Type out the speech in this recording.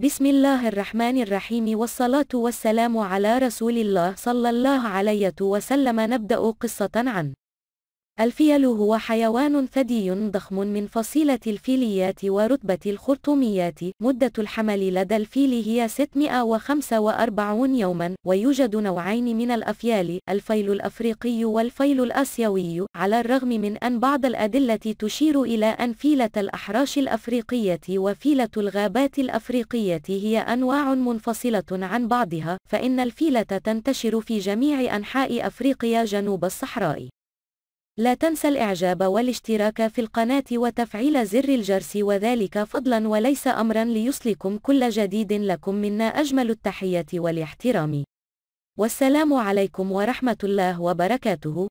بسم الله الرحمن الرحيم والصلاة والسلام على رسول الله صلى الله عليه وسلم نبدأ قصة عن الفيل هو حيوان ثدي ضخم من فصيلة الفيليات ورتبة الخرطوميات مدة الحمل لدى الفيل هي 645 يوما ويوجد نوعين من الأفيال الفيل الأفريقي والفيل الآسيوي على الرغم من أن بعض الأدلة تشير إلى أن فيلة الأحراش الأفريقية وفيلة الغابات الأفريقية هي أنواع منفصلة عن بعضها فإن الفيلة تنتشر في جميع أنحاء أفريقيا جنوب الصحراء لا تنسى الإعجاب والاشتراك في القناة وتفعيل زر الجرس وذلك فضلا وليس أمرا ليصلكم كل جديد لكم منا أجمل التحية والاحترام والسلام عليكم ورحمة الله وبركاته